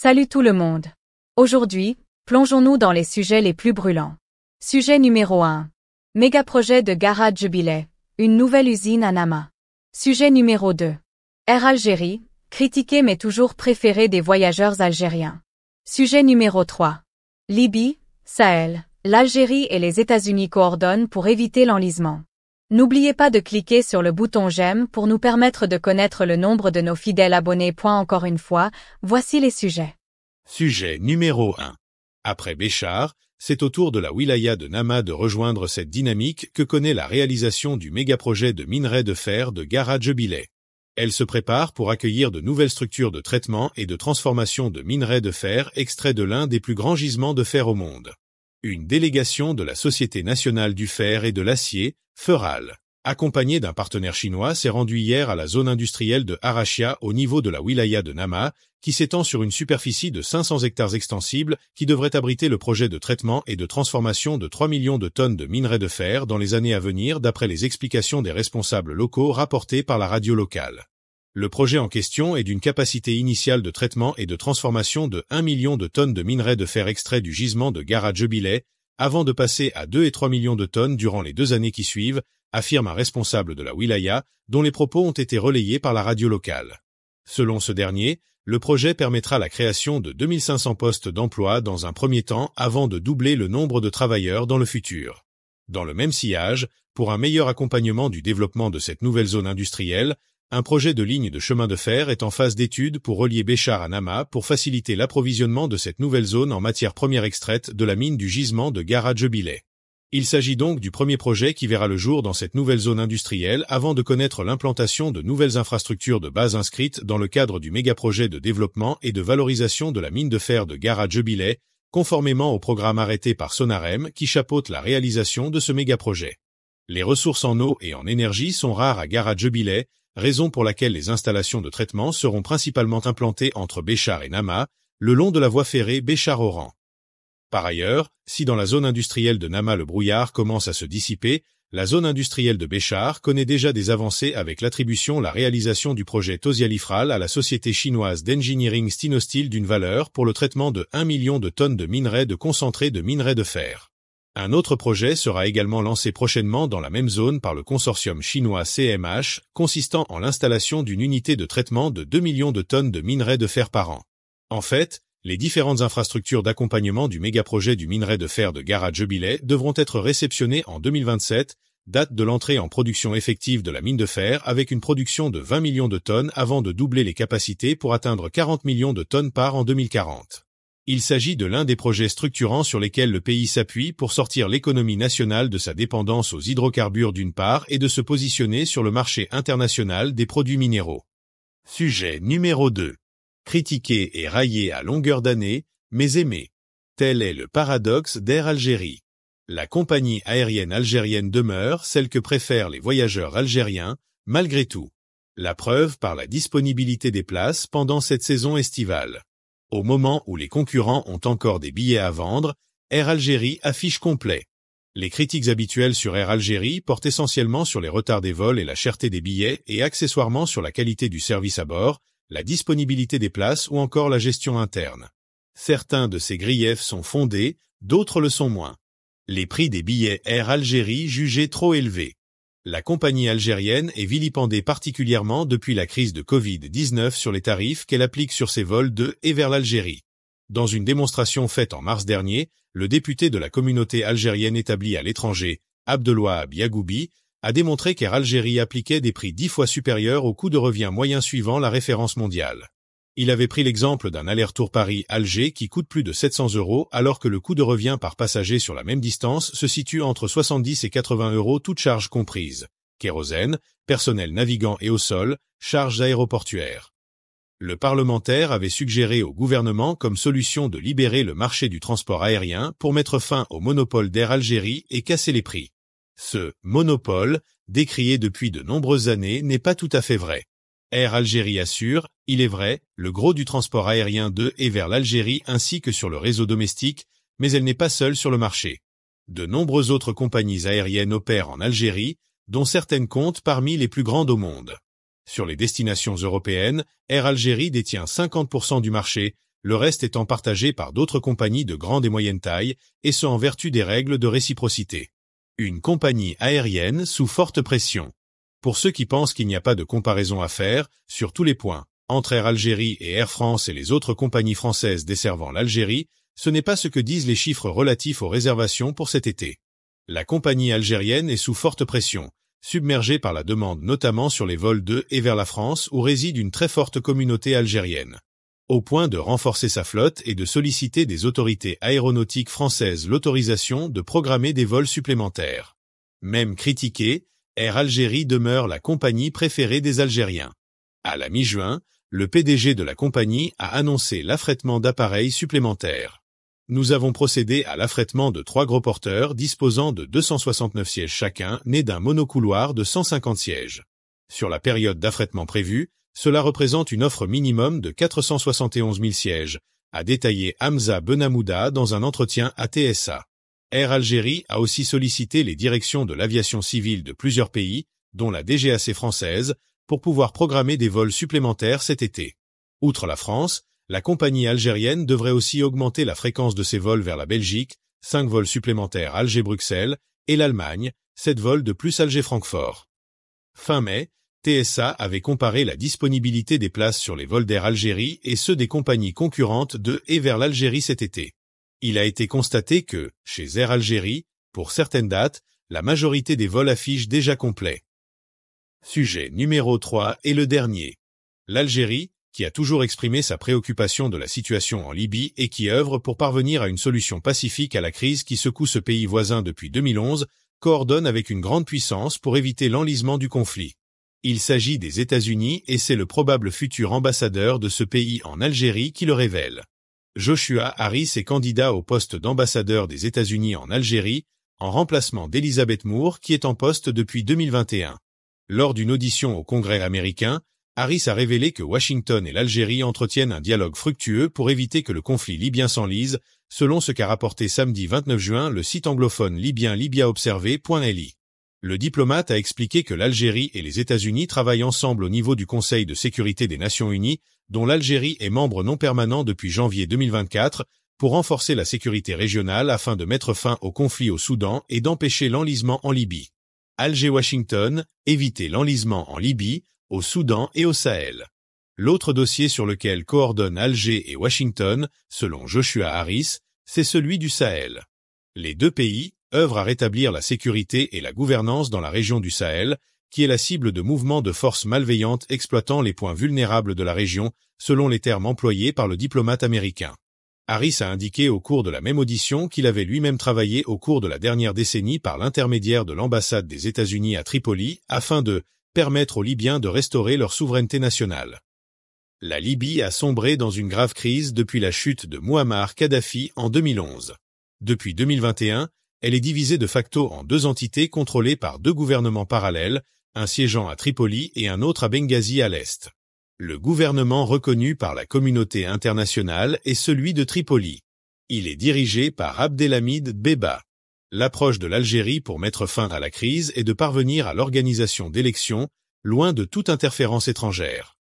Salut tout le monde. Aujourd'hui, plongeons-nous dans les sujets les plus brûlants. Sujet numéro 1. Mégaprojet de Garage Jubilé. une nouvelle usine à Nama. Sujet numéro 2. Air Algérie, critiqué mais toujours préféré des voyageurs algériens. Sujet numéro 3. Libye, Sahel, l'Algérie et les États-Unis coordonnent pour éviter l'enlisement. N'oubliez pas de cliquer sur le bouton j'aime pour nous permettre de connaître le nombre de nos fidèles abonnés. Encore une fois, voici les sujets. Sujet numéro 1. Après Béchar, c'est au tour de la wilaya de Nama de rejoindre cette dynamique que connaît la réalisation du mégaprojet de minerai de fer de Gara Elle se prépare pour accueillir de nouvelles structures de traitement et de transformation de minerai de fer extrait de l'un des plus grands gisements de fer au monde. Une délégation de la Société nationale du fer et de l'acier, Feral, accompagné d'un partenaire chinois, s'est rendu hier à la zone industrielle de Arachia au niveau de la wilaya de Nama, qui s'étend sur une superficie de 500 hectares extensibles qui devrait abriter le projet de traitement et de transformation de 3 millions de tonnes de minerais de fer dans les années à venir d'après les explications des responsables locaux rapportées par la radio locale. Le projet en question est d'une capacité initiale de traitement et de transformation de 1 million de tonnes de minerais de fer extraits du gisement de Gara avant de passer à 2 et 3 millions de tonnes durant les deux années qui suivent, affirme un responsable de la wilaya, dont les propos ont été relayés par la radio locale. Selon ce dernier, le projet permettra la création de 2500 postes d'emploi dans un premier temps avant de doubler le nombre de travailleurs dans le futur. Dans le même sillage, pour un meilleur accompagnement du développement de cette nouvelle zone industrielle, un projet de ligne de chemin de fer est en phase d'étude pour relier Béchar à Nama pour faciliter l'approvisionnement de cette nouvelle zone en matière première extraite de la mine du gisement de Garajebilet. Il s'agit donc du premier projet qui verra le jour dans cette nouvelle zone industrielle avant de connaître l'implantation de nouvelles infrastructures de base inscrites dans le cadre du mégaprojet de développement et de valorisation de la mine de fer de Garajebilet, conformément au programme arrêté par Sonarem qui chapeaute la réalisation de ce mégaprojet les ressources en eau et en énergie sont rares à Garadjobilet, raison pour laquelle les installations de traitement seront principalement implantées entre Béchar et Nama, le long de la voie ferrée Béchar-Oran. Par ailleurs, si dans la zone industrielle de Nama le brouillard commence à se dissiper, la zone industrielle de Béchar connaît déjà des avancées avec l'attribution la réalisation du projet Tosialifral à la société chinoise d'engineering Stinostil d'une valeur pour le traitement de 1 million de tonnes de minerais de concentré de minerais de fer. Un autre projet sera également lancé prochainement dans la même zone par le consortium chinois CMH, consistant en l'installation d'une unité de traitement de 2 millions de tonnes de minerai de fer par an. En fait, les différentes infrastructures d'accompagnement du mégaprojet du minerai de fer de Garage Jubilee devront être réceptionnées en 2027, date de l'entrée en production effective de la mine de fer avec une production de 20 millions de tonnes avant de doubler les capacités pour atteindre 40 millions de tonnes par en 2040. Il s'agit de l'un des projets structurants sur lesquels le pays s'appuie pour sortir l'économie nationale de sa dépendance aux hydrocarbures d'une part et de se positionner sur le marché international des produits minéraux. Sujet numéro 2. Critiqué et raillé à longueur d'année, mais aimé. Tel est le paradoxe d'Air Algérie. La compagnie aérienne algérienne demeure celle que préfèrent les voyageurs algériens, malgré tout. La preuve par la disponibilité des places pendant cette saison estivale. Au moment où les concurrents ont encore des billets à vendre, Air Algérie affiche complet. Les critiques habituelles sur Air Algérie portent essentiellement sur les retards des vols et la cherté des billets et accessoirement sur la qualité du service à bord, la disponibilité des places ou encore la gestion interne. Certains de ces griefs sont fondés, d'autres le sont moins. Les prix des billets Air Algérie jugés trop élevés la compagnie algérienne est vilipendée particulièrement depuis la crise de Covid-19 sur les tarifs qu'elle applique sur ses vols de et vers l'Algérie. Dans une démonstration faite en mars dernier, le député de la communauté algérienne établie à l'étranger, Abdelouahab Yagoubi, a démontré qu'Air Algérie appliquait des prix dix fois supérieurs au coût de revient moyen suivant la référence mondiale il avait pris l'exemple d'un aller-retour Paris-Alger qui coûte plus de 700 euros alors que le coût de revient par passager sur la même distance se situe entre 70 et 80 euros toutes charges comprises, kérosène, personnel navigant et au sol, charges aéroportuaires. Le parlementaire avait suggéré au gouvernement comme solution de libérer le marché du transport aérien pour mettre fin au monopole d'Air Algérie et casser les prix. Ce monopole, décrié depuis de nombreuses années, n'est pas tout à fait vrai. Air Algérie assure, il est vrai, le gros du transport aérien de et vers l'Algérie ainsi que sur le réseau domestique, mais elle n'est pas seule sur le marché. De nombreuses autres compagnies aériennes opèrent en Algérie, dont certaines comptent parmi les plus grandes au monde. Sur les destinations européennes, Air Algérie détient 50% du marché, le reste étant partagé par d'autres compagnies de grande et moyenne taille, et ce en vertu des règles de réciprocité. Une compagnie aérienne sous forte pression pour ceux qui pensent qu'il n'y a pas de comparaison à faire, sur tous les points, entre Air Algérie et Air France et les autres compagnies françaises desservant l'Algérie, ce n'est pas ce que disent les chiffres relatifs aux réservations pour cet été. La compagnie algérienne est sous forte pression, submergée par la demande notamment sur les vols de et vers la France où réside une très forte communauté algérienne. Au point de renforcer sa flotte et de solliciter des autorités aéronautiques françaises l'autorisation de programmer des vols supplémentaires. Même critiquée, Air Algérie demeure la compagnie préférée des Algériens. À la mi-juin, le PDG de la compagnie a annoncé l'affrètement d'appareils supplémentaires. Nous avons procédé à l'affrètement de trois gros porteurs disposant de 269 sièges chacun, nés d'un monocouloir de 150 sièges. Sur la période d'affrètement prévue, cela représente une offre minimum de 471 000 sièges, a détaillé Hamza Benamouda dans un entretien à TSA. Air Algérie a aussi sollicité les directions de l'aviation civile de plusieurs pays, dont la DGAC française, pour pouvoir programmer des vols supplémentaires cet été. Outre la France, la compagnie algérienne devrait aussi augmenter la fréquence de ses vols vers la Belgique, 5 vols supplémentaires Alger-Bruxelles, et l'Allemagne, 7 vols de plus Alger-Francfort. Fin mai, TSA avait comparé la disponibilité des places sur les vols d'Air Algérie et ceux des compagnies concurrentes de et vers l'Algérie cet été il a été constaté que, chez Air Algérie, pour certaines dates, la majorité des vols affichent déjà complet. Sujet numéro 3 est le dernier. L'Algérie, qui a toujours exprimé sa préoccupation de la situation en Libye et qui œuvre pour parvenir à une solution pacifique à la crise qui secoue ce pays voisin depuis 2011, coordonne avec une grande puissance pour éviter l'enlisement du conflit. Il s'agit des États-Unis et c'est le probable futur ambassadeur de ce pays en Algérie qui le révèle. Joshua Harris est candidat au poste d'ambassadeur des États-Unis en Algérie, en remplacement d'Elizabeth Moore qui est en poste depuis 2021. Lors d'une audition au Congrès américain, Harris a révélé que Washington et l'Algérie entretiennent un dialogue fructueux pour éviter que le conflit libyen s'enlise, selon ce qu'a rapporté samedi 29 juin le site anglophone libyen LibyaObservé.li. Le diplomate a expliqué que l'Algérie et les États-Unis travaillent ensemble au niveau du Conseil de sécurité des Nations Unies dont l'Algérie est membre non permanent depuis janvier 2024, pour renforcer la sécurité régionale afin de mettre fin au conflit au Soudan et d'empêcher l'enlisement en Libye. Alger-Washington, éviter l'enlisement en Libye, au Soudan et au Sahel. L'autre dossier sur lequel coordonnent Alger et Washington, selon Joshua Harris, c'est celui du Sahel. Les deux pays œuvrent à rétablir la sécurité et la gouvernance dans la région du Sahel, qui est la cible de mouvements de forces malveillantes exploitant les points vulnérables de la région, selon les termes employés par le diplomate américain. Harris a indiqué au cours de la même audition qu'il avait lui-même travaillé au cours de la dernière décennie par l'intermédiaire de l'ambassade des États-Unis à Tripoli afin de permettre aux Libyens de restaurer leur souveraineté nationale. La Libye a sombré dans une grave crise depuis la chute de Muammar Kadhafi en 2011. Depuis 2021, elle est divisée de facto en deux entités contrôlées par deux gouvernements parallèles, un siégeant à Tripoli et un autre à Benghazi à l'est. Le gouvernement reconnu par la communauté internationale est celui de Tripoli. Il est dirigé par Abdelhamid Beba. L'approche de l'Algérie pour mettre fin à la crise est de parvenir à l'organisation d'élections, loin de toute interférence étrangère.